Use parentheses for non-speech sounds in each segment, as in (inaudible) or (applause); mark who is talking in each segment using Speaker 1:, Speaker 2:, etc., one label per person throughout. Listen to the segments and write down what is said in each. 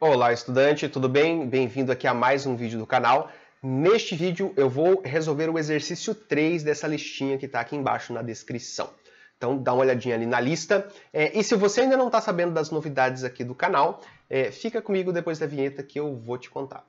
Speaker 1: Olá, estudante, tudo bem? Bem-vindo aqui a mais um vídeo do canal. Neste vídeo eu vou resolver o exercício 3 dessa listinha que está aqui embaixo na descrição. Então dá uma olhadinha ali na lista. É, e se você ainda não está sabendo das novidades aqui do canal, é, fica comigo depois da vinheta que eu vou te contar.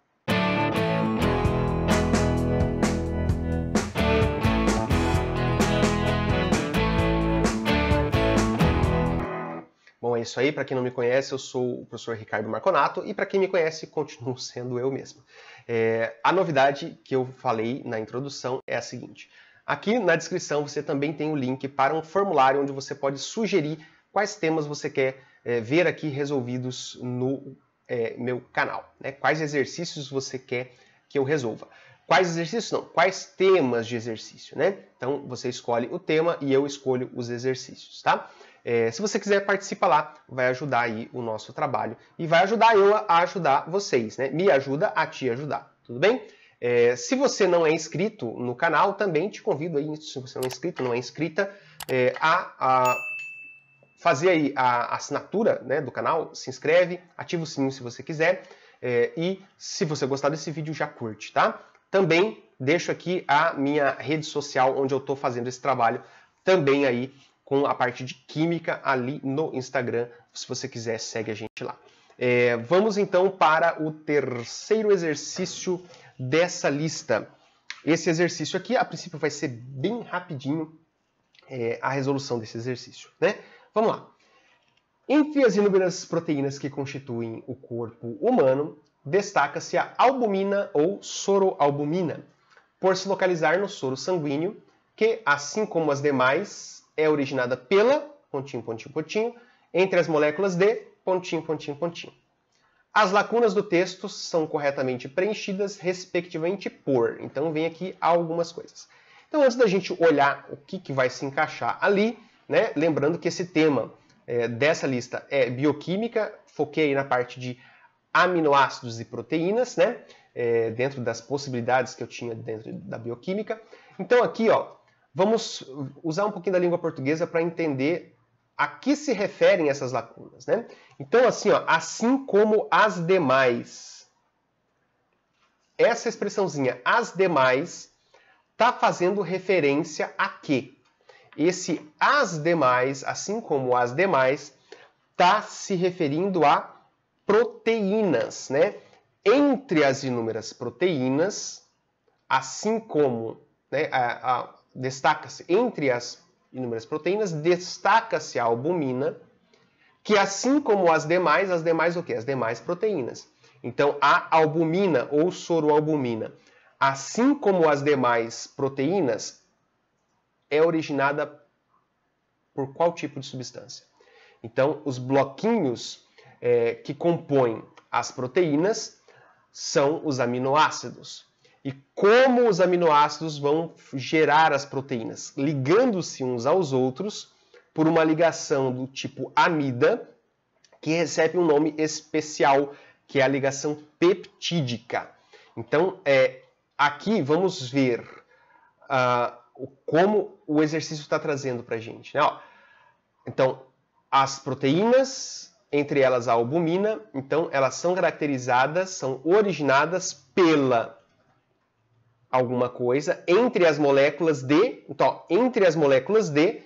Speaker 1: é isso aí. Para quem não me conhece, eu sou o professor Ricardo Marconato e para quem me conhece, (laughs) continuo sendo eu mesmo. É, a novidade que eu falei na introdução é a seguinte: aqui na descrição você também tem o um link para um formulário onde você pode sugerir quais temas você quer é, ver aqui resolvidos no é, meu canal, né? quais exercícios você quer que eu resolva. Quais exercícios? Não, quais temas de exercício, né? Então você escolhe o tema e eu escolho os exercícios, tá? É, se você quiser, participa lá, vai ajudar aí o nosso trabalho e vai ajudar eu a ajudar vocês, né? Me ajuda a te ajudar, tudo bem? É, se você não é inscrito no canal, também te convido aí, se você não é inscrito, não é inscrita, é, a, a, fazer aí a assinatura né, do canal, se inscreve, ativa o sininho se você quiser é, e se você gostar desse vídeo, já curte, tá? Também deixo aqui a minha rede social onde eu estou fazendo esse trabalho também aí com a parte de química ali no Instagram. Se você quiser, segue a gente lá. É, vamos então para o terceiro exercício dessa lista. Esse exercício aqui, a princípio, vai ser bem rapidinho é, a resolução desse exercício, né? Vamos lá. Entre as inúmeras proteínas que constituem o corpo humano, destaca-se a albumina ou soroalbumina, por se localizar no soro sanguíneo, que, assim como as demais é originada pela, pontinho, pontinho, pontinho, entre as moléculas de, pontinho, pontinho, pontinho. As lacunas do texto são corretamente preenchidas, respectivamente, por. Então, vem aqui algumas coisas. Então, antes da gente olhar o que, que vai se encaixar ali, né, lembrando que esse tema é, dessa lista é bioquímica, foquei na parte de aminoácidos e proteínas, né, é, dentro das possibilidades que eu tinha dentro da bioquímica. Então, aqui, ó, vamos usar um pouquinho da língua portuguesa para entender a que se referem essas lacunas, né? Então, assim, ó, assim como as demais. Essa expressãozinha, as demais, está fazendo referência a quê? Esse as demais, assim como as demais, está se referindo a proteínas, né? Entre as inúmeras proteínas, assim como né, a, a, destaca-se entre as inúmeras proteínas, destaca-se a albumina, que assim como as demais, as demais o quê? As demais proteínas. Então, a albumina ou soroalbumina, assim como as demais proteínas, é originada por qual tipo de substância? Então, os bloquinhos é, que compõem as proteínas são os aminoácidos e como os aminoácidos vão gerar as proteínas, ligando-se uns aos outros por uma ligação do tipo amida, que recebe um nome especial, que é a ligação peptídica. Então, é, aqui vamos ver uh, como o exercício está trazendo para a gente. Né? Ó, então, as proteínas, entre elas a albumina, então elas são caracterizadas, são originadas pela alguma coisa entre as moléculas de. Então, entre as moléculas de.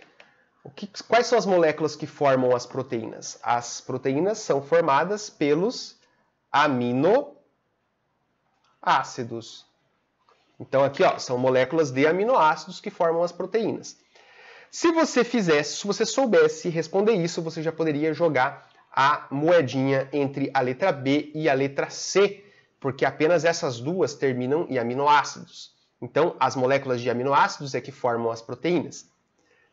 Speaker 1: Que, quais são as moléculas que formam as proteínas? As proteínas são formadas pelos aminoácidos. Então, aqui ó, são moléculas de aminoácidos que formam as proteínas. Se você fizesse, se você soubesse responder isso, você já poderia jogar a moedinha entre a letra B e a letra C porque apenas essas duas terminam em aminoácidos. Então, as moléculas de aminoácidos é que formam as proteínas.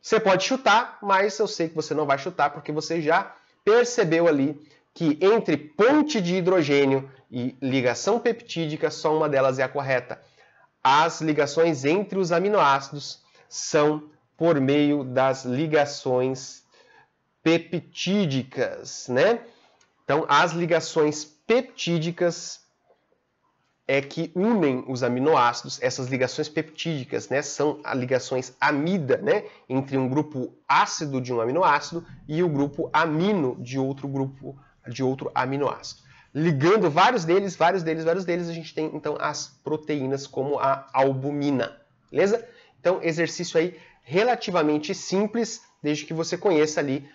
Speaker 1: Você pode chutar, mas eu sei que você não vai chutar porque você já percebeu ali que entre ponte de hidrogênio e ligação peptídica, só uma delas é a correta. As ligações entre os aminoácidos são por meio das ligações peptídicas, né? Então, as ligações peptídicas é que unem os aminoácidos, essas ligações peptídicas, né, são ligações amida, né, entre um grupo ácido de um aminoácido e o grupo amino de outro grupo de outro aminoácido. Ligando vários deles, vários deles, vários deles, a gente tem então as proteínas como a albumina, beleza? Então, exercício aí relativamente simples, desde que você conheça ali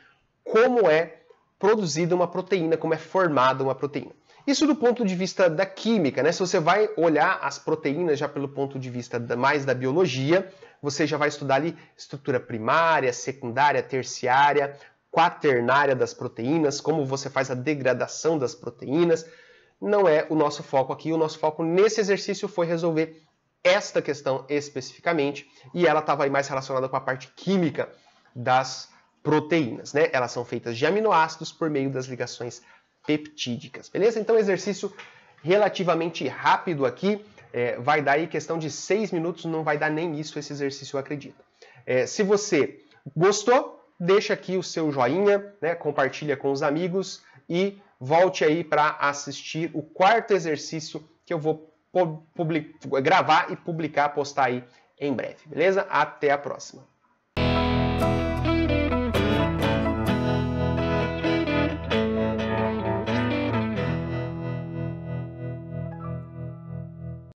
Speaker 1: como é produzida uma proteína, como é formada uma proteína. Isso do ponto de vista da química, né? Se você vai olhar as proteínas já pelo ponto de vista da, mais da biologia, você já vai estudar ali estrutura primária, secundária, terciária, quaternária das proteínas, como você faz a degradação das proteínas. Não é o nosso foco aqui. O nosso foco nesse exercício foi resolver esta questão especificamente, e ela estava mais relacionada com a parte química das proteínas, né? Elas são feitas de aminoácidos por meio das ligações peptídicas, beleza? Então, exercício relativamente rápido aqui, é, vai dar aí questão de seis minutos, não vai dar nem isso esse exercício, eu acredito. É, se você gostou, deixa aqui o seu joinha, né, compartilha com os amigos e volte aí para assistir o quarto exercício que eu vou gravar e publicar, postar aí em breve, beleza? Até a próxima!